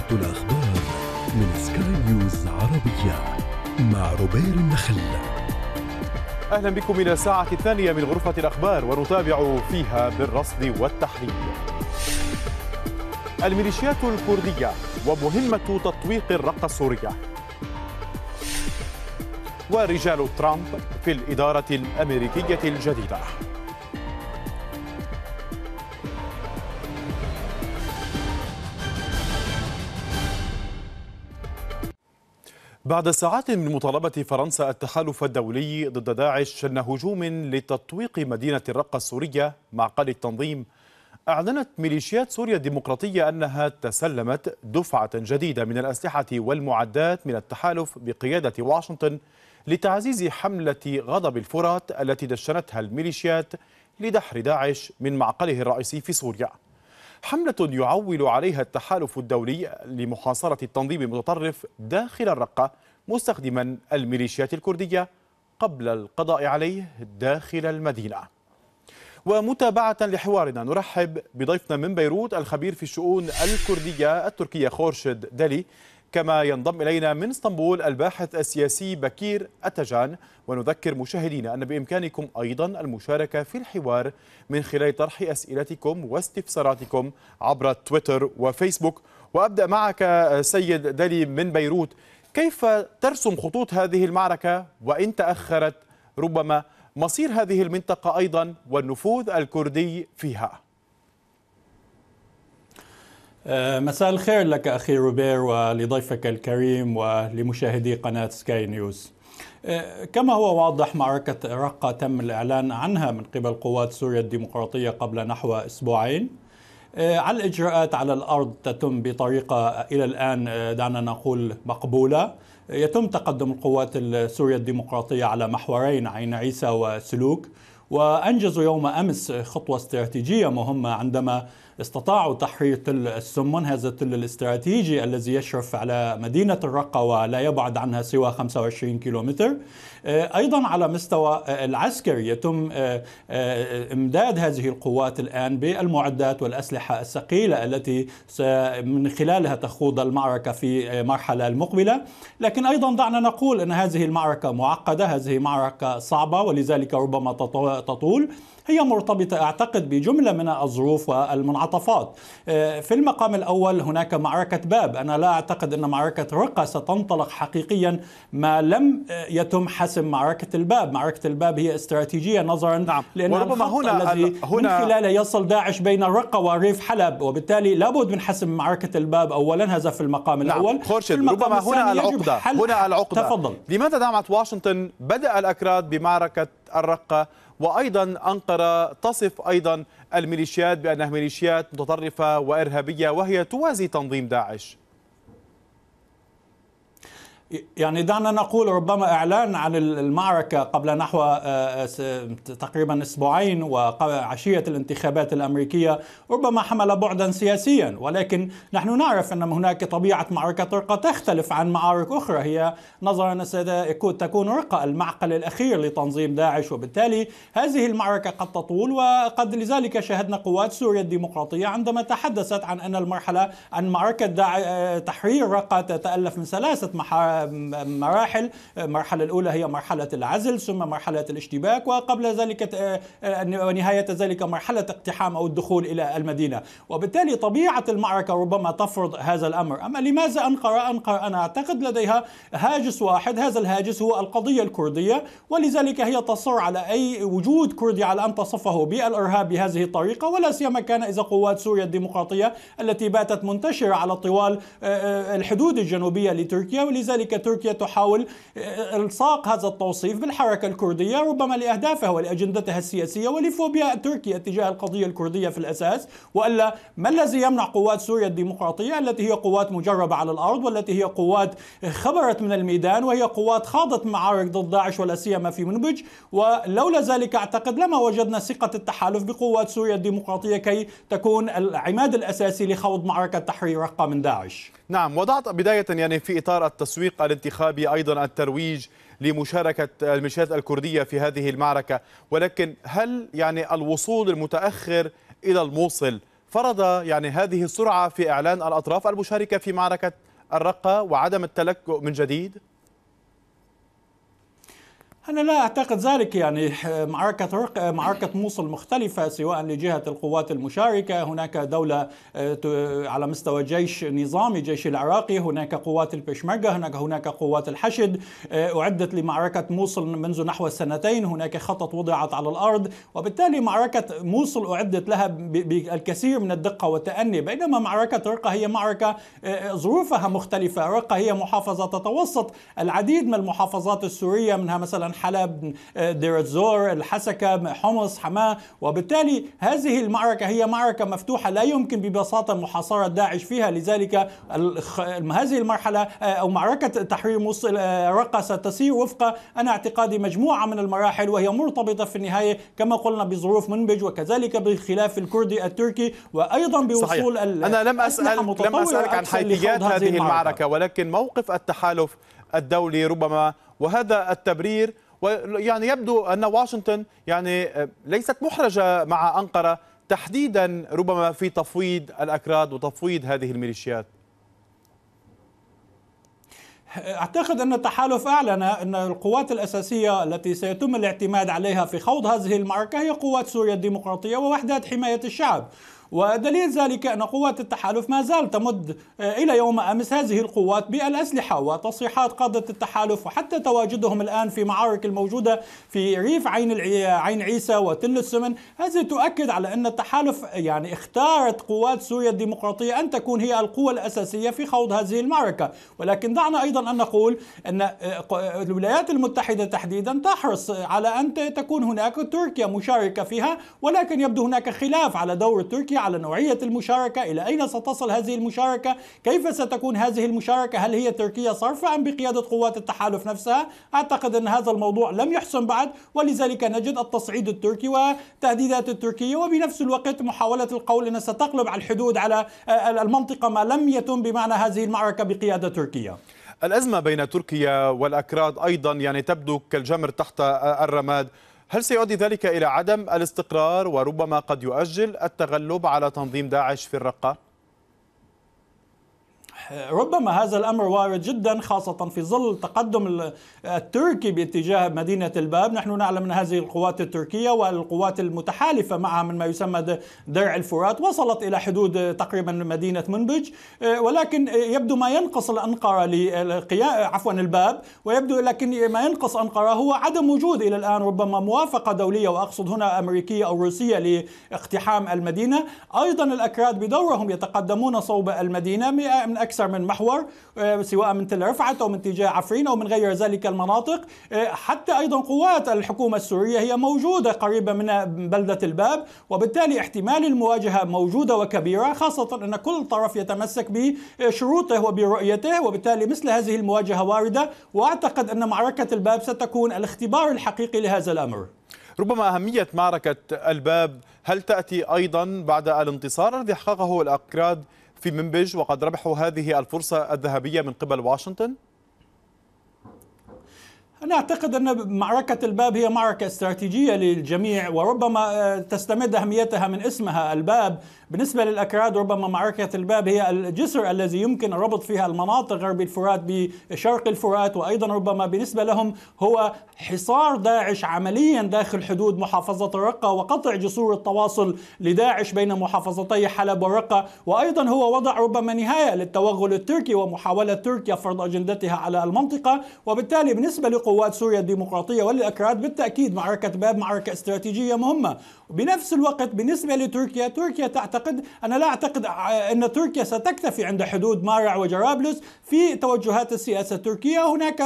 فقرة الأخبار من سكاي نيوز عربية مع روبير النخل أهلا بكم إلى الساعة الثانية من غرفة الأخبار ونتابع فيها بالرصد والتحليل الميليشيات الكردية ومهمة تطويق الرقة السورية ورجال ترامب في الإدارة الأمريكية الجديدة بعد ساعات من مطالبة فرنسا التحالف الدولي ضد داعش شن هجوم لتطويق مدينة الرقة السورية معقل التنظيم أعلنت ميليشيات سوريا الديمقراطية أنها تسلمت دفعة جديدة من الأسلحة والمعدات من التحالف بقيادة واشنطن لتعزيز حملة غضب الفرات التي دشنتها الميليشيات لدحر داعش من معقله الرئيسي في سوريا حملة يعول عليها التحالف الدولي لمحاصرة التنظيم المتطرف داخل الرقة مستخدما الميليشيات الكردية قبل القضاء عليه داخل المدينة ومتابعة لحوارنا نرحب بضيفنا من بيروت الخبير في الشؤون الكردية التركية خورشد دلي كما ينضم إلينا من اسطنبول الباحث السياسي بكير أتجان ونذكر مشاهدينا أن بإمكانكم أيضا المشاركة في الحوار من خلال طرح أسئلتكم واستفساراتكم عبر تويتر وفيسبوك وأبدأ معك سيد دلي من بيروت كيف ترسم خطوط هذه المعركة وإن تأخرت ربما مصير هذه المنطقة أيضا والنفوذ الكردي فيها؟ آه، مساء الخير لك أخي روبير ولضيفك الكريم ولمشاهدي قناة سكاي نيوز آه، كما هو واضح معركة رقة تم الإعلان عنها من قبل قوات سوريا الديمقراطية قبل نحو أسبوعين آه، على الإجراءات على الأرض تتم بطريقة إلى الآن دعنا نقول مقبولة يتم تقدم القوات السورية الديمقراطية على محورين عين عيسى وسلوك وأنجزوا يوم أمس خطوة استراتيجية مهمة عندما استطاعوا تحرير تل السمن هذا التل الاستراتيجي الذي يشرف على مدينة الرقة ولا يبعد عنها سوى 25 كيلومتر آه، أيضا على مستوى آه، العسكري يتم آه، إمداد هذه القوات الآن بالمعدات والأسلحة الثقيلة التي من خلالها تخوض المعركة في مرحلة المقبلة لكن أيضا دعنا نقول أن هذه المعركة معقدة هذه معركة صعبة ولذلك ربما تطول هي مرتبطة أعتقد بجملة من الظروف والمنعطفات المنعطفات آه، في المقام الأول هناك معركة باب أنا لا أعتقد أن معركة رقة ستنطلق حقيقيا ما لم آه، يتم حسم معركة الباب معركة الباب هي استراتيجية نظرا نعم. لأن وربما هنا الذي هنا من خلاله يصل داعش بين الرقة وريف حلب وبالتالي لابد من حسم معركة الباب أولا هذا في المقام نعم. الأول نعم. في المقام ربما هنا العقدة هنا العقدة تفضل لماذا دعمت واشنطن بدأ الأكراد بمعركة الرقة وأيضا أنقرة تصف أيضا الميليشيات بأنها ميليشيات متطرفة وإرهابية وهي توازي تنظيم داعش يعني دعنا نقول ربما اعلان عن المعركه قبل نحو آه، آه، تقريبا اسبوعين وعشيه الانتخابات الامريكيه ربما حمل بعدا سياسيا ولكن نحن نعرف ان هناك طبيعه معركه رقه تختلف عن معارك اخرى هي نظرا ستكون تكون رقه المعقل الاخير لتنظيم داعش وبالتالي هذه المعركه قد تطول وقد لذلك شاهدنا قوات سوريا الديمقراطيه عندما تحدثت عن ان المرحله عن معركه آه، تحرير رقه تتالف من ثلاثه محارب مراحل المرحلة الأولى هي مرحلة العزل ثم مرحلة الاشتباك وقبل ذلك آه، آه، ونهاية ذلك مرحلة اقتحام أو الدخول إلى المدينة وبالتالي طبيعة المعركة ربما تفرض هذا الأمر أما لماذا أنقرة؟ أنقرة أنا أعتقد لديها هاجس واحد هذا الهاجس هو القضية الكردية ولذلك هي تصر على أي وجود كردي على أن تصفه بالإرهاب بهذه الطريقة ولا سيما كان إذا قوات سوريا الديمقراطية التي باتت منتشرة على طوال آه، الحدود الجنوبية لتركيا ولذلك ذلك تركيا تحاول إلصاق هذا التوصيف بالحركة الكردية ربما لأهدافها ولأجندتها السياسية ولفوبيا تركيا تجاه القضية الكردية في الأساس وإلا ما الذي يمنع قوات سوريا الديمقراطية التي هي قوات مجربة على الأرض والتي هي قوات خبرت من الميدان وهي قوات خاضت معارك ضد داعش ولا سيما في منبج ولولا ذلك أعتقد لما وجدنا ثقة التحالف بقوات سوريا الديمقراطية كي تكون العماد الأساسي لخوض معركة تحرير رقة من داعش نعم وضعت بداية يعني في إطار التسويق الانتخابي أيضا الترويج لمشاركة الميليشيات الكردية في هذه المعركة ولكن هل يعني الوصول المتأخر إلى الموصل فرض يعني هذه السرعة في إعلان الأطراف المشاركة في معركة الرقة وعدم التلكؤ من جديد؟ أنا لا أعتقد ذلك يعني معركة رق... معركة موصل مختلفة سواء لجهة القوات المشاركة هناك دولة آه، على مستوى جيش نظامي جيش العراقي هناك قوات البشمركة هناك هناك قوات الحشد آه، أعدت لمعركة موصل منذ نحو سنتين هناك خطط وضعت على الأرض وبالتالي معركة موصل أعدت لها بالكثير من الدقة والتأني بينما معركة رقة هي معركة آه، ظروفها مختلفة رقة هي محافظة تتوسط العديد من المحافظات السورية منها مثلا حلب دير الزور الحسكة حمص حماة وبالتالي هذه المعركة هي معركة مفتوحة لا يمكن ببساطة محاصرة داعش فيها لذلك هذه المرحلة أو معركة تحرير موصل آه، رقة ستسير وفق أنا اعتقادي مجموعة من المراحل وهي مرتبطة في النهاية كما قلنا بظروف منبج وكذلك بالخلاف الكردي التركي وأيضا بوصول صحيح. أنا لم أسأل لم أسألك عن حيثيات هذه المعركة ولكن موقف التحالف الدولي ربما وهذا التبرير ويعني يبدو أن واشنطن يعني آه، ليست محرجة مع أنقرة تحديدا ربما في تفويض الأكراد وتفويض هذه الميليشيات اعتقد ان التحالف اعلن ان القوات الاساسيه التي سيتم الاعتماد عليها في خوض هذه المعركه هي قوات سوريا الديمقراطيه ووحدات حمايه الشعب ودليل ذلك أن قوات التحالف ما زال تمد آه، إلى يوم أمس هذه القوات بالأسلحة وتصريحات قادة التحالف وحتى تواجدهم الآن في معارك الموجودة في ريف عين عين عيسى وتل السمن هذه تؤكد على أن التحالف يعني اختارت قوات سوريا الديمقراطية أن تكون هي القوة الأساسية في خوض هذه المعركة ولكن دعنا أيضا أن نقول أن آه، الولايات المتحدة تحديدا تحرص على أن تكون هناك تركيا مشاركة فيها ولكن يبدو هناك خلاف على دور تركيا على نوعية المشاركة إلى أين ستصل هذه المشاركة كيف ستكون هذه المشاركة هل هي تركيا صرفة أم بقيادة قوات التحالف نفسها أعتقد أن هذا الموضوع لم يحسن بعد ولذلك نجد التصعيد التركي وتهديدات التركية وبنفس الوقت محاولة القول أن ستقلب على الحدود على آه، المنطقة ما لم يتم بمعنى هذه المعركة بقيادة تركيا الأزمة بين تركيا والأكراد أيضا يعني تبدو كالجمر تحت آه، الرماد هل سيؤدي ذلك إلى عدم الاستقرار وربما قد يؤجل التغلب على تنظيم داعش في الرقة؟ ربما هذا الأمر وارد جدا خاصة في ظل تقدم التركي باتجاه مدينة الباب نحن نعلم أن هذه القوات التركية والقوات المتحالفة معها مما يسمى درع الفرات وصلت إلى حدود تقريبا مدينة منبج آه، ولكن يبدو ما ينقص أنقرة عفوا الباب ويبدو لكن ما ينقص أنقرة هو عدم وجود إلى الآن ربما موافقة دولية وأقصد هنا أمريكية أو روسية لاقتحام المدينة أيضا الأكراد بدورهم يتقدمون صوب المدينة من أكثر أكثر من محور آه، سواء من تل رفعت أو من تجاه عفرين أو من غير ذلك المناطق آه، حتى أيضا قوات الحكومة السورية هي موجودة قريبة من بلدة الباب وبالتالي احتمال المواجهة موجودة وكبيرة خاصة أن كل طرف يتمسك بشروطه وبرؤيته وبالتالي مثل هذه المواجهة واردة وأعتقد أن معركة الباب ستكون الاختبار الحقيقي لهذا الأمر ربما أهمية معركة الباب هل تأتي أيضا بعد الانتصار الذي حققه الأكراد في منبج وقد ربحوا هذه الفرصة الذهبية من قبل واشنطن؟ أنا أعتقد أن معركة الباب هي معركة استراتيجية للجميع وربما آه، تستمد أهميتها من اسمها الباب بالنسبة للأكراد ربما معركة الباب هي الجسر الذي يمكن ربط فيها المناطق غرب الفرات بشرق الفرات وأيضا ربما بالنسبة لهم هو حصار داعش عمليا داخل حدود محافظة الرقة وقطع جسور التواصل لداعش بين محافظتي حلب والرقة وأيضا هو وضع ربما نهاية للتوغل التركي ومحاولة تركيا فرض أجندتها على المنطقة وبالتالي بالنسبة لقوة قوات سوريا الديمقراطية وللاكراد بالتأكيد معركة باب معركة استراتيجية مهمة وبنفس الوقت بالنسبة لتركيا تركيا تعتقد أنا لا أعتقد أن تركيا ستكتفي عند حدود مارع وجرابلس في توجهات السياسة التركية هناك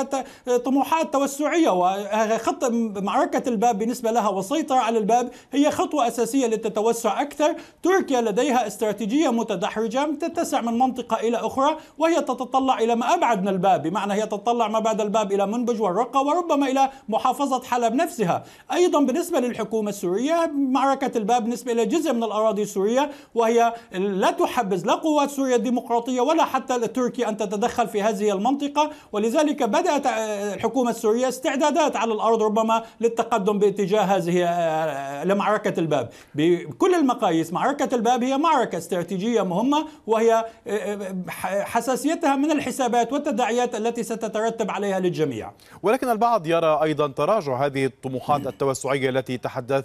طموحات توسعية وخط معركة الباب بالنسبة لها والسيطرة على الباب هي خطوة أساسية للتوسع أكثر تركيا لديها استراتيجية متدحرجة تتسع من منطقة إلى أخرى وهي تتطلع إلى ما أبعد من الباب بمعنى هي تتطلع ما بعد الباب إلى منبج والرقة الشرق وربما إلى محافظة حلب نفسها أيضا بالنسبة للحكومة السورية معركة الباب بالنسبة إلى جزء من الأراضي السورية وهي لا تحبذ لا قوات سوريا الديمقراطية ولا حتى التركي أن تتدخل في هذه المنطقة ولذلك بدأت آه، الحكومة السورية استعدادات على الأرض ربما للتقدم باتجاه هذه آه، آه، لمعركة الباب بكل المقاييس معركة الباب هي معركة استراتيجية مهمة وهي حساسيتها من الحسابات والتداعيات التي ستترتب عليها للجميع ولكن ولكن البعض يرى أيضا تراجع هذه الطموحات التوسعية التي تحدث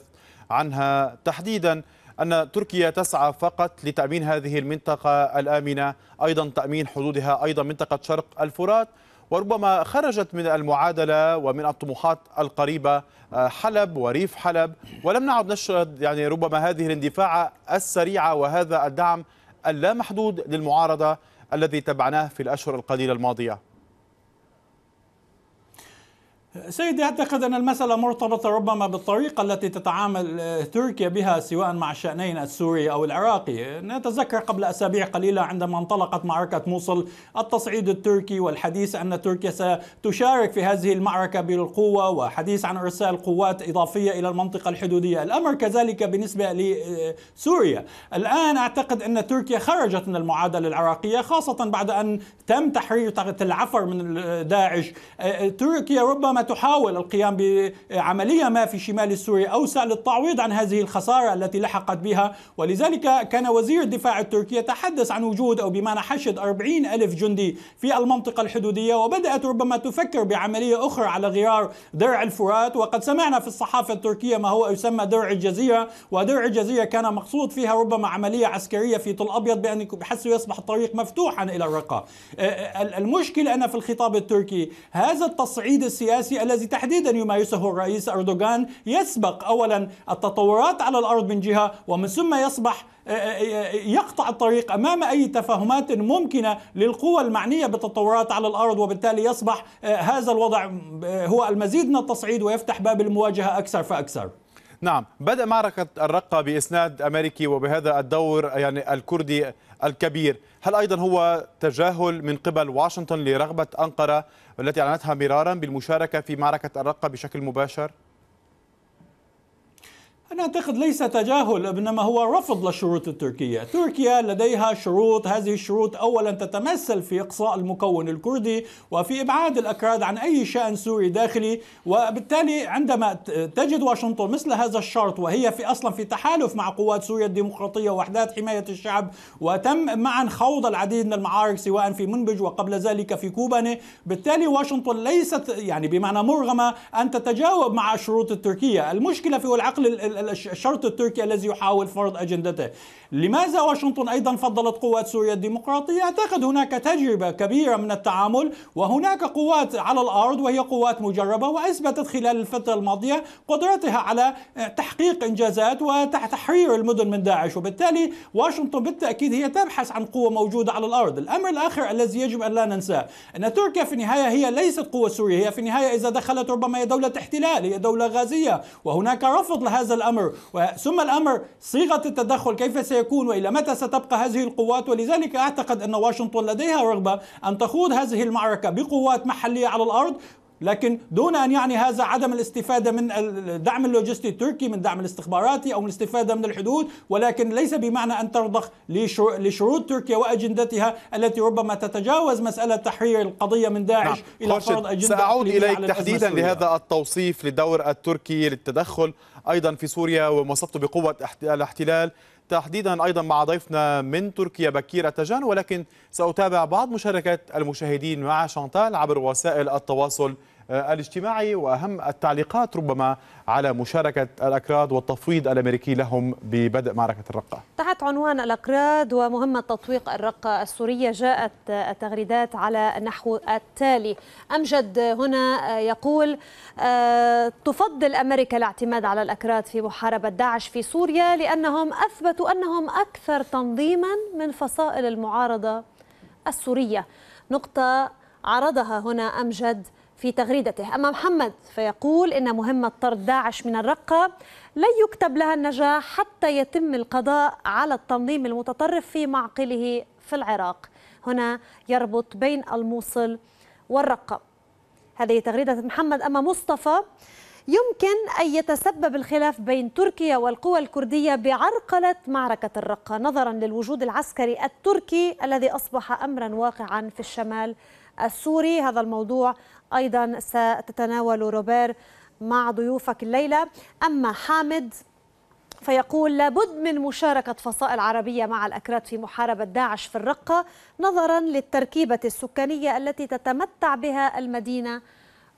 عنها تحديدا أن تركيا تسعى فقط لتأمين هذه المنطقة الآمنة أيضا تأمين حدودها أيضا منطقة شرق الفرات وربما خرجت من المعادله ومن الطموحات القريبه آه، حلب وريف حلب ولم نعد نشهد يعني ربما هذه الاندفاعه السريعه وهذا الدعم اللامحدود للمعارضه الذي تبعناه في الاشهر القليله الماضيه سيدي أعتقد أن المسألة مرتبطة ربما بالطريقة التي تتعامل آه، تركيا بها سواء مع الشأنين السوري أو العراقي نتذكر قبل أسابيع قليلة عندما انطلقت معركة موصل التصعيد التركي والحديث أن تركيا ستشارك في هذه المعركة بالقوة وحديث عن إرسال قوات إضافية إلى المنطقة الحدودية الأمر كذلك بالنسبة لسوريا الآن أعتقد أن تركيا خرجت من المعادلة العراقية خاصة بعد أن تم تحرير العفر من داعش آه، آه، تركيا ربما تحاول القيام بعملية ما في شمال السوري أوسع للتعويض عن هذه الخسارة التي لحقت بها ولذلك كان وزير الدفاع التركي يتحدث عن وجود أو بمعنى حشد 40 ألف جندي في المنطقة الحدودية وبدأت ربما تفكر بعملية أخرى على غرار درع الفرات وقد سمعنا في الصحافة التركية ما هو يسمى درع الجزيرة ودرع الجزيرة كان مقصود فيها ربما عملية عسكرية في طل أبيض بأن بحسه يصبح الطريق مفتوحا إلى الرقة المشكلة أن في الخطاب التركي هذا التصعيد السياسي السياسي الذي تحديدا يمارسه الرئيس أردوغان يسبق أولا التطورات على الأرض من جهة ومن ثم يصبح آه، آه، آه، يقطع الطريق امام اي تفاهمات ممكنه للقوى المعنيه بالتطورات على الارض وبالتالي يصبح هذا الوضع هو المزيد من التصعيد ويفتح باب المواجهه اكثر فاكثر. نعم، بدأ معركة الرقة بإسناد أمريكي وبهذا الدور يعني الكردي الكبير هل أيضا هو تجاهل من قبل واشنطن لرغبة أنقرة التي أعلنتها مرارا بالمشاركة في معركة الرقة بشكل مباشر؟ أنا أعتقد ليس تجاهل إنما هو رفض للشروط التركية تركيا لديها شروط هذه الشروط أولا تتمثل في إقصاء المكون الكردي وفي إبعاد الأكراد عن أي شأن سوري داخلي وبالتالي عندما تجد واشنطن مثل هذا الشرط وهي في أصلا في تحالف مع قوات سوريا الديمقراطية ووحدات حماية الشعب وتم معا خوض العديد من المعارك سواء في منبج وقبل ذلك في كوباني بالتالي واشنطن ليست يعني بمعنى مرغمة أن تتجاوب مع الشروط التركية المشكلة في العقل الشرط التركي الذي يحاول فرض أجندته لماذا واشنطن أيضا فضلت قوات سوريا الديمقراطية أعتقد هناك تجربة كبيرة من التعامل وهناك قوات على الأرض وهي قوات مجربة وأثبتت خلال الفترة الماضية قدرتها على تحقيق إنجازات وتحرير المدن من داعش وبالتالي واشنطن بالتأكيد هي تبحث عن قوة موجودة على الأرض الأمر الآخر الذي يجب أن لا ننساه أن تركيا في النهاية هي ليست قوة سورية هي في النهاية إذا دخلت ربما هي دولة احتلال هي دولة غازية وهناك رفض لهذا الأمر الأمر ثم الأمر صيغة التدخل كيف سيكون وإلى متى ستبقى هذه القوات ولذلك أعتقد أن واشنطن لديها رغبة أن تخوض هذه المعركة بقوات محلية على الأرض لكن دون ان يعني هذا عدم الاستفاده من الدعم اللوجستي التركي من دعم الاستخباراتي او من الاستفاده من الحدود ولكن ليس بمعنى ان ترضخ لشروط تركيا واجندتها التي ربما تتجاوز مساله تحرير القضيه من داعش نعم. الى فرض اجنده ساعود اليك تحديدا لهذا التوصيف لدور التركي للتدخل أيضا في سوريا ومصدته بقوة الاحتلال تحديدا أيضا مع ضيفنا من تركيا بكير التجان ولكن سأتابع بعض مشاركات المشاهدين مع شانتال عبر وسائل التواصل آه، الاجتماعي وأهم التعليقات ربما على مشاركة الأكراد والتفويض الأمريكي لهم ببدء معركة الرقة تحت عنوان الأكراد ومهمة تطويق الرقة السورية جاءت التغريدات على نحو التالي أمجد هنا آه، يقول آه، تفضل أمريكا الاعتماد على الأكراد في محاربة داعش في سوريا لأنهم أثبتوا أنهم أكثر تنظيما من فصائل المعارضة السورية نقطة عرضها هنا أمجد في تغريدته أما محمد فيقول إن مهمة طرد داعش من الرقة لن يكتب لها النجاح حتى يتم القضاء على التنظيم المتطرف في معقله في العراق هنا يربط بين الموصل والرقة هذه تغريدة محمد أما مصطفى يمكن أن يتسبب الخلاف بين تركيا والقوى الكردية بعرقلة معركة الرقة نظرا للوجود العسكري التركي الذي أصبح أمرا واقعا في الشمال السوري هذا الموضوع أيضا ستتناول روبير مع ضيوفك الليلة أما حامد فيقول لابد من مشاركة فصائل عربية مع الأكراد في محاربة داعش في الرقة نظرا للتركيبة السكانية التي تتمتع بها المدينة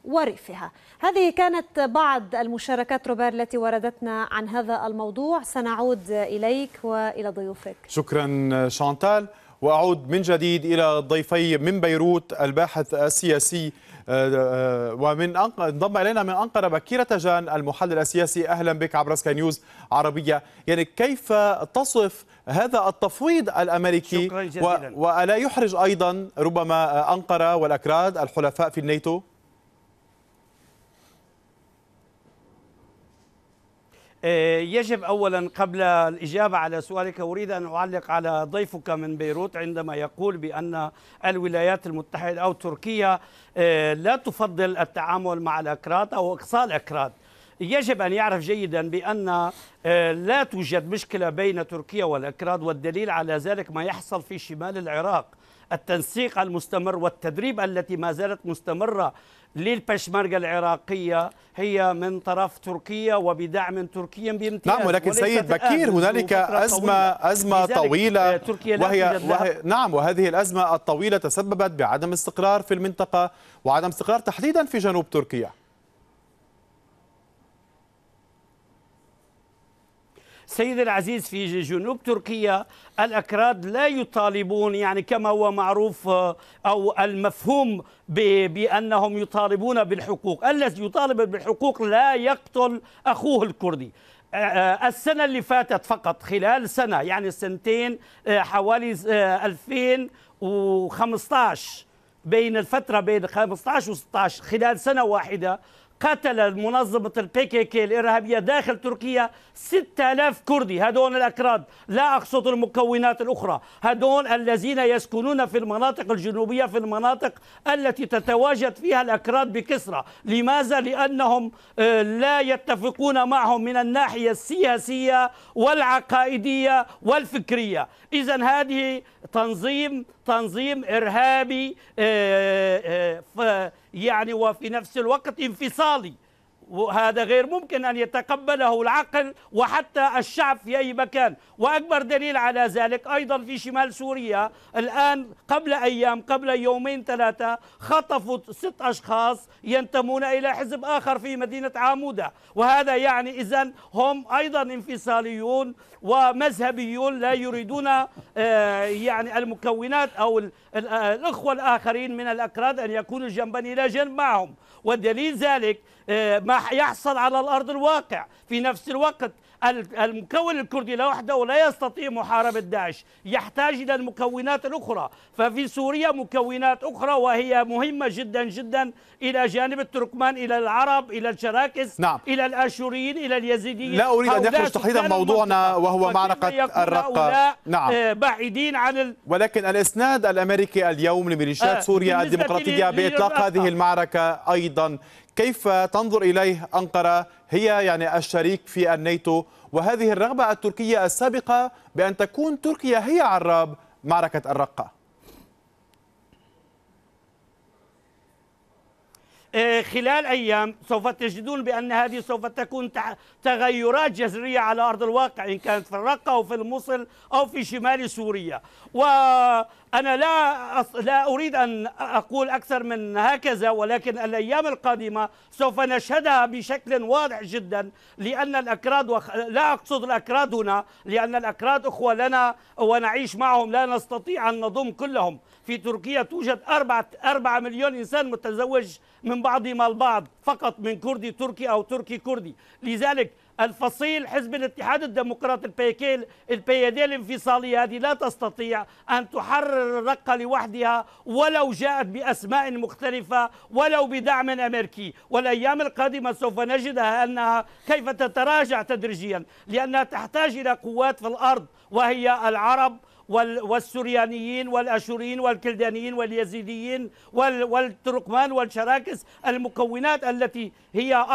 وريفها هذه كانت بعض المشاركات روبير التي وردتنا عن هذا الموضوع سنعود إليك وإلى ضيوفك شكرا شانتال وأعود من جديد إلى ضيفي من بيروت الباحث السياسي آه، آه، ومن انضم الينا من انقره بكيره جان المحلل السياسي اهلا بك عبر سكاي نيوز عربيه يعني كيف تصف هذا التفويض الامريكي شكرا و... والا يحرج ايضا ربما انقره والاكراد الحلفاء في الناتو آه، يجب اولا قبل الاجابه على سؤالك اريد ان اعلق على ضيفك من بيروت عندما يقول بان الولايات المتحده او تركيا آه، لا تفضل التعامل مع الاكراد او اقصاء الاكراد. يجب ان يعرف جيدا بان آه، لا توجد مشكله بين تركيا والاكراد والدليل على ذلك ما يحصل في شمال العراق. التنسيق المستمر والتدريب التي ما زالت مستمرة للبشمركة العراقية هي من طرف تركيا وبدعم تركي بامتياز نعم ولكن سيد بكير هنالك أزمة أزمة طويلة آه، تركيا وهي, وهي نعم وهذه الأزمة الطويلة تسببت بعدم استقرار في المنطقة وعدم استقرار تحديدا في جنوب تركيا سيد العزيز في جنوب تركيا الأكراد لا يطالبون يعني كما هو معروف آه، أو المفهوم بأنهم يطالبون بالحقوق الذي يطالب بالحقوق لا يقتل أخوه الكردي آه، آه، السنة اللي فاتت فقط خلال سنة يعني سنتين حوالي 2015 بين الفترة بين 15 و 16 خلال سنة واحدة قتل منظمة البي كي الإرهابية داخل تركيا 6000 كردي هدول الأكراد لا أقصد المكونات الأخرى هدول الذين يسكنون في المناطق الجنوبية في المناطق التي تتواجد فيها الأكراد بكسرى لماذا؟ لأنهم آه، لا يتفقون معهم من الناحية السياسية والعقائدية والفكرية إذا هذه تنظيم تنظيم إرهابي آه، آه، يعني وفي نفس الوقت انفصالي وهذا غير ممكن أن يتقبله العقل وحتى الشعب في أي مكان وأكبر دليل على ذلك أيضا في شمال سوريا الآن قبل أيام قبل يومين ثلاثة خطفوا ست أشخاص ينتمون إلى حزب آخر في مدينة عامودة وهذا يعني إذا هم أيضا انفصاليون ومذهبيون لا يريدون آه، يعني المكونات أو الأخوة الآخرين من الأكراد أن يكونوا جنبا إلى جنب معهم ودليل ذلك آه، ما يحصل على الأرض الواقع في نفس الوقت المكون الكردي لوحده لا يستطيع محاربة داعش يحتاج إلى المكونات الأخرى ففي سوريا مكونات أخرى وهي مهمة جدا جدا إلى جانب التركمان إلى العرب إلى الشراكس نعم. إلى الآشوريين إلى اليزيديين لا أريد أن يخرج تحديدا موضوعنا وهو معركة الرقة نعم آه، بعيدين عن ال... ولكن الإسناد الأمريكي اليوم لميليشيات آه. سوريا الديمقراطية بإطلاق هذه المعركة أيضا كيف تنظر إليه أنقرة هي يعني الشريك في الناتو وهذه الرغبة التركية السابقة بأن تكون تركيا هي عراب معركة الرقة خلال أيام سوف تجدون بأن هذه سوف تكون تغيرات جذرية على أرض الواقع إن كانت في الرقة أو في الموصل أو في شمال سوريا وأنا لا لا أريد أن أقول أكثر من هكذا ولكن الأيام القادمة سوف نشهدها بشكل واضح جدا لأن الأكراد وخ... لا أقصد الأكراد هنا لأن الأكراد أخوة لنا ونعيش معهم لا نستطيع أن نضم كلهم في تركيا توجد أربعة أربعة مليون إنسان متزوج من بعضهم البعض فقط من كردي تركي أو تركي كردي لذلك الفصيل حزب الاتحاد الديمقراطي البيكيل البيادية الانفصالية هذه لا تستطيع أن تحرر الرقة لوحدها ولو جاءت بأسماء مختلفة ولو بدعم أمريكي والأيام القادمة سوف نجدها أنها كيف تتراجع تدريجيا لأنها تحتاج إلى قوات في الأرض وهي العرب والسريانيين والأشوريين والكلدانيين واليزيديين والتركمان والشراكس المكونات التي هي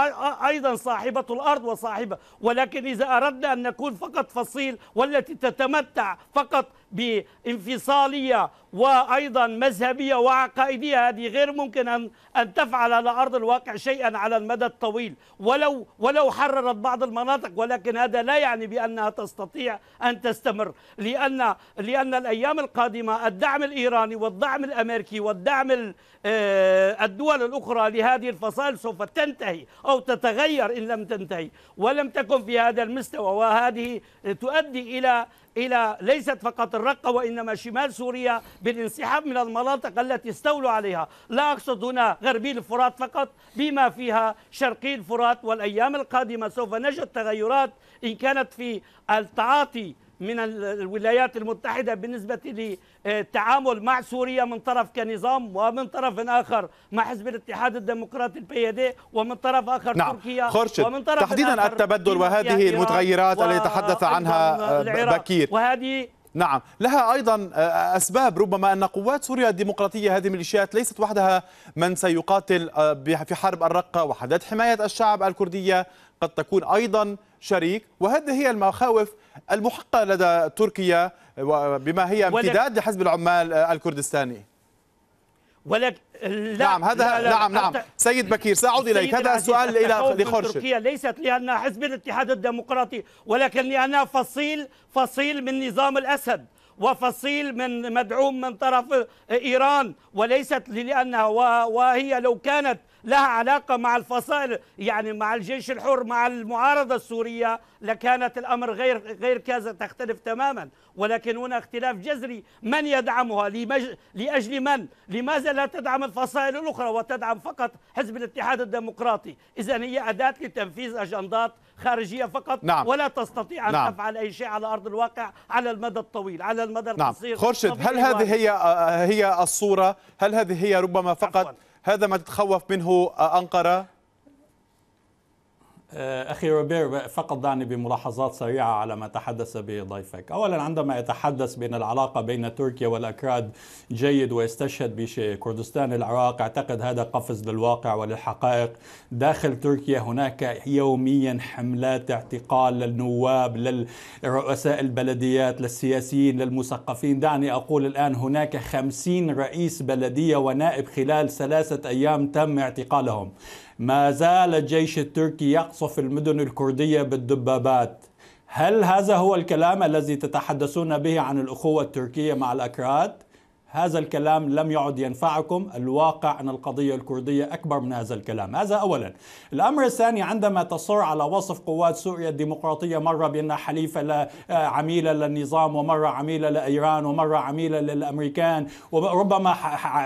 أيضا صاحبة الأرض وصاحبة ولكن إذا أردنا أن نكون فقط فصيل والتي تتمتع فقط بانفصالية وأيضا مذهبية وعقائدية هذه غير ممكن أن أن تفعل على أرض الواقع شيئا على المدى الطويل ولو ولو حررت بعض المناطق ولكن هذا لا يعني بأنها تستطيع أن تستمر لأن لأن الأيام القادمة الدعم الإيراني والدعم الأمريكي والدعم آه، الدول الأخرى لهذه الفصائل سوف تنتهي أو تتغير إن لم تنتهي ولم تكن في هذا المستوى وهذه تؤدي إلى إلى ليست فقط الرقة وإنما شمال سوريا بالانسحاب من المناطق التي استولوا عليها لا أقصد هنا غربي الفرات فقط بما فيها شرقي الفرات والأيام القادمة سوف نجد تغيرات إن كانت في التعاطي من الولايات المتحدة بالنسبة للتعامل مع سوريا من طرف كنظام ومن طرف آخر مع حزب الاتحاد الديمقراطي البي ومن طرف آخر نعم. تركيا خرشد. ومن طرف تحديدا التبدل وهذه المتغيرات التي تحدث عنها آه، بكير وهذه نعم لها أيضا آه، أسباب ربما أن قوات سوريا الديمقراطية هذه الميليشيات ليست وحدها من سيقاتل آه، في حرب الرقة وحدات حماية الشعب الكردية قد تكون أيضا شريك وهذه هي المخاوف المحقة لدى تركيا بما هي امتداد لحزب العمال الكردستاني ولك لا نعم هذا لا لا نعم نعم سيد بكير ساعود اليك هذا السؤال الى لخورشد تركيا ليست لانها حزب الاتحاد الديمقراطي ولكن لانها فصيل فصيل من نظام الاسد وفصيل من مدعوم من طرف ايران وليست لانها وهي لو كانت لها علاقة مع الفصائل يعني مع الجيش الحر مع المعارضة السورية لكانت الأمر غير غير كذا تختلف تماما ولكن هنا اختلاف جذري من يدعمها لمج... لأجل من لماذا لا تدعم الفصائل الأخرى وتدعم فقط حزب الاتحاد الديمقراطي إذا هي أداة لتنفيذ أجندات خارجية فقط نعم. ولا تستطيع أن نعم. تفعل أي شيء على أرض الواقع على المدى الطويل على المدى نعم. القصير خرشد هل هذه هي آه، هي الصورة هل هذه هي ربما فقط عفواً. هذا ما تتخوف منه آه، أنقرة آه، أخي روبير فقط دعني بملاحظات سريعة على ما تحدث به ضيفك أولا عندما يتحدث بأن العلاقة بين تركيا والأكراد جيد ويستشهد بكردستان العراق أعتقد هذا قفز للواقع وللحقائق داخل تركيا هناك يوميا حملات اعتقال للنواب للرؤساء البلديات للسياسيين للمثقفين دعني أقول الآن هناك خمسين رئيس بلدية ونائب خلال ثلاثة أيام تم اعتقالهم ما زال الجيش التركي يقصف المدن الكردية بالدبابات هل هذا هو الكلام الذي تتحدثون به عن الأخوة التركية مع الأكراد؟ هذا الكلام لم يعد ينفعكم الواقع أن القضية الكردية أكبر من هذا الكلام هذا أولا الأمر الثاني عندما تصر على وصف قوات سوريا الديمقراطية مرة بأنها حليفة آه، عميلة للنظام ومرة عميلة لإيران ومرة عميلة للأمريكان وربما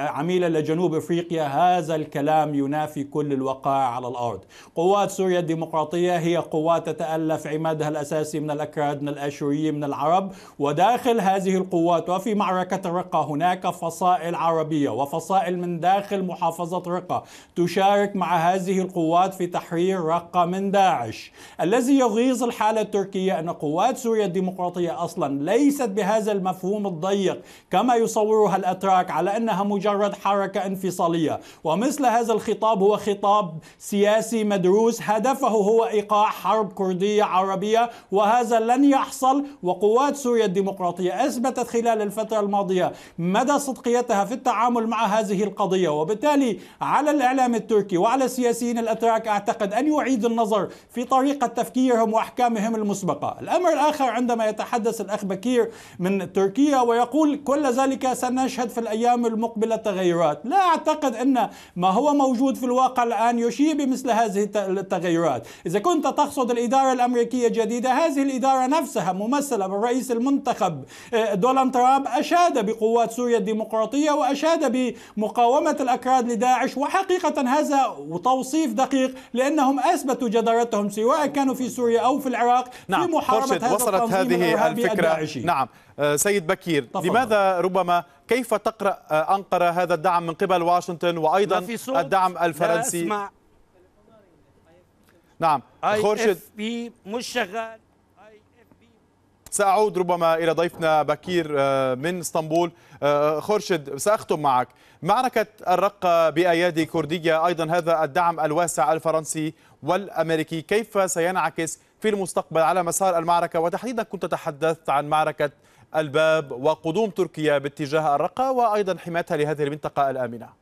عميلة لجنوب إفريقيا هذا الكلام ينافي كل الوقائع على الأرض قوات سوريا الديمقراطية هي قوات تتألف عمادها الأساسي من الأكراد من الأشوريين من العرب وداخل هذه القوات وفي معركة الرقة هناك هناك فصائل عربية وفصائل من داخل محافظة رقة تشارك مع هذه القوات في تحرير رقة من داعش الذي يغيظ الحالة التركية أن قوات سوريا الديمقراطية أصلا ليست بهذا المفهوم الضيق كما يصورها الأتراك على أنها مجرد حركة انفصالية ومثل هذا الخطاب هو خطاب سياسي مدروس هدفه هو إيقاع حرب كردية عربية وهذا لن يحصل وقوات سوريا الديمقراطية أثبتت خلال الفترة الماضية ما مدى صدقيتها في التعامل مع هذه القضية وبالتالي على الإعلام التركي وعلى السياسيين الأتراك أعتقد أن يعيد النظر في طريقة تفكيرهم وأحكامهم المسبقة الأمر الآخر عندما يتحدث الأخ بكير من تركيا ويقول كل ذلك سنشهد في الأيام المقبلة تغيرات لا أعتقد أن ما هو موجود في الواقع الآن يشير بمثل هذه التغيرات إذا كنت تقصد الإدارة الأمريكية الجديدة هذه الإدارة نفسها ممثلة بالرئيس المنتخب آه، دونالد ترامب أشاد بقوات سوريا سوريا الديمقراطية وأشاد بمقاومة الأكراد لداعش وحقيقة هذا توصيف دقيق لأنهم أثبتوا جدارتهم سواء كانوا في سوريا أو في العراق نعم. في محاربة هذا وصلت هذه الفكرة الداعشي. نعم آه، سيد بكير تفضل. لماذا ربما كيف تقرأ آه، أنقرة هذا الدعم من قبل واشنطن وأيضا الدعم الفرنسي نعم خورشيد مش شغال سأعود ربما إلى ضيفنا بكير آه، من اسطنبول آه، آه، خورشد سأختم معك معركة الرقة بأيادي كردية أيضا هذا الدعم الواسع الفرنسي والأمريكي كيف سينعكس في المستقبل على مسار المعركة وتحديدا كنت تحدثت عن معركة الباب وقدوم تركيا باتجاه الرقة وأيضا حمايتها لهذه المنطقة الآمنة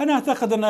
أنا أعتقد أن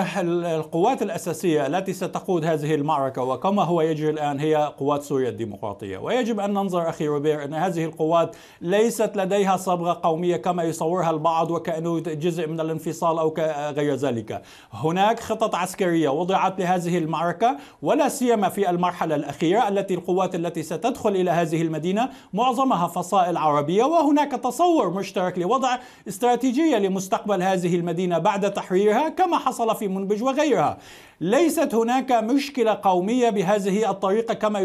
القوات الأساسية التي ستقود هذه المعركة وكما هو يجري الآن هي قوات سوريا الديمقراطية ويجب أن ننظر أخي روبير أن هذه القوات ليست لديها صبغة قومية كما يصورها البعض وكأنه جزء من الانفصال أو غير ذلك هناك خطط عسكرية وضعت لهذه المعركة ولا سيما في المرحلة الأخيرة التي القوات التي ستدخل إلى هذه المدينة معظمها فصائل عربية وهناك تصور مشترك لوضع استراتيجية لمستقبل هذه المدينة بعد تحريرها كما حصل في منبج وغيرها ليست هناك مشكلة قومية بهذه الطريقة كما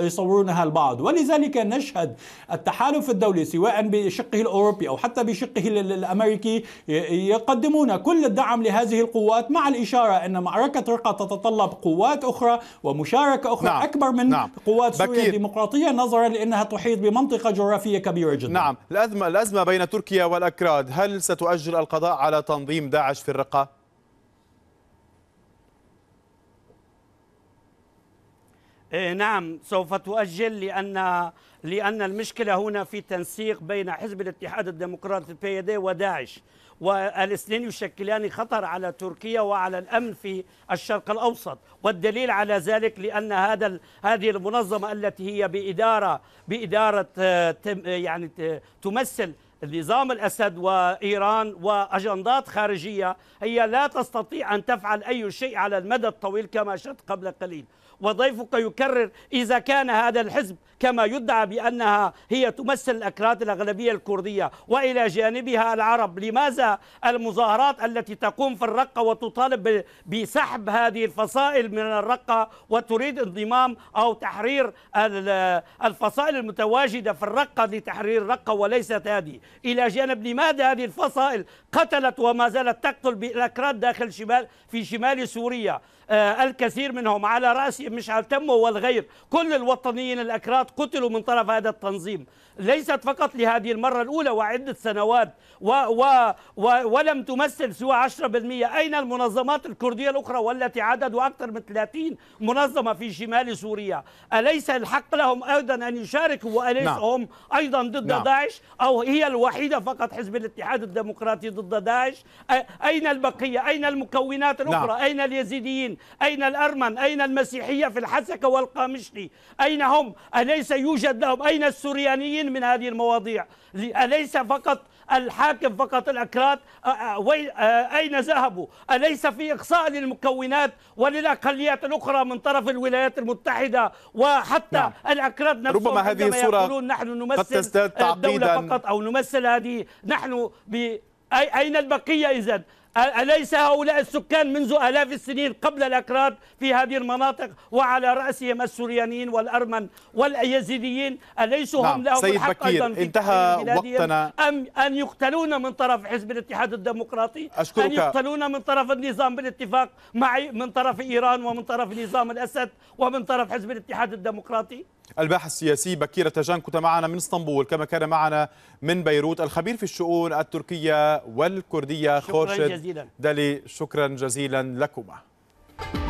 يصورونها البعض ولذلك نشهد التحالف الدولي سواء بشقه الأوروبي أو حتى بشقه الأمريكي يقدمون كل الدعم لهذه القوات مع الإشارة أن معركة رقة تتطلب قوات أخرى ومشاركة أخرى نعم. أكبر من نعم. قوات سوريا الديمقراطية نظرا لأنها تحيط بمنطقة جغرافية كبيرة جدا نعم الأزمة, الأزمة بين تركيا والأكراد هل ستؤجل القضاء على تنظيم داعش في الرقة؟ إيه، نعم سوف تؤجل لأن لأن المشكلة هنا في تنسيق بين حزب الاتحاد الديمقراطي البي دي وداعش والاثنين يشكلان خطر على تركيا وعلى الامن في الشرق الاوسط والدليل على ذلك لان هذا هذه المنظمه التي هي باداره باداره آه، يعني تمثل نظام الاسد وايران واجندات خارجيه هي لا تستطيع ان تفعل اي شيء على المدى الطويل كما شفت قبل قليل وضيفك يكرر إذا كان هذا الحزب كما يدعى بأنها هي تمثل الأكراد الأغلبية الكردية وإلى جانبها العرب لماذا المظاهرات التي تقوم في الرقة وتطالب بسحب هذه الفصائل من الرقة وتريد انضمام أو تحرير الفصائل المتواجدة في الرقة لتحرير الرقة وليست هذه إلى جانب لماذا هذه الفصائل قتلت وما زالت تقتل بالأكراد داخل شمال في شمال سوريا آه، الكثير منهم على رأسهم مشعل تمو والغير كل الوطنيين الأكراد قتلوا من طرف هذا التنظيم ليست فقط لهذه المرة الأولى وعدة سنوات و و و ولم تمثل سوى 10% أين المنظمات الكردية الأخرى والتي عددها أكثر من 30 منظمة في شمال سوريا أليس الحق لهم أيضا أن يشاركوا وأليس نعم. هم أيضا ضد نعم. داعش أو هي الوحيدة فقط حزب الاتحاد الديمقراطي ضد داعش أين البقية أين المكونات نعم. الأخرى نعم. أين اليزيديين أين الأرمن أين المسيحية في الحسكة والقامشلي أين هم أليس يوجد لهم أين السوريانيين من هذه المواضيع أليس فقط الحاكم فقط الأكراد أين ذهبوا أليس في إقصاء للمكونات وللأقليات الأخرى من طرف الولايات المتحدة وحتى نعم. الأكراد نفسهم ربما هذه الصورة يقولون نحن نمثل الدولة فقط أو نمثل هذه نحن بأين أين البقية إذا أليس هؤلاء السكان منذ آلاف السنين قبل الأكراد في هذه المناطق وعلى رأسهم السوريانيين والأرمن واليزيديين أليسوا نعم. هم لهم سيد الحق بكير. أيضا في انتهى وقتنا أم أن يقتلون من طرف حزب الاتحاد الديمقراطي أشكرك. أن يقتلون من طرف النظام بالاتفاق مع من طرف إيران ومن طرف نظام الأسد ومن طرف حزب الاتحاد الديمقراطي الباحث السياسي بكير تجان كنت معنا من اسطنبول كما كان معنا من بيروت الخبير في الشؤون التركية والكردية خورشد دالي شكرا جزيلا لكما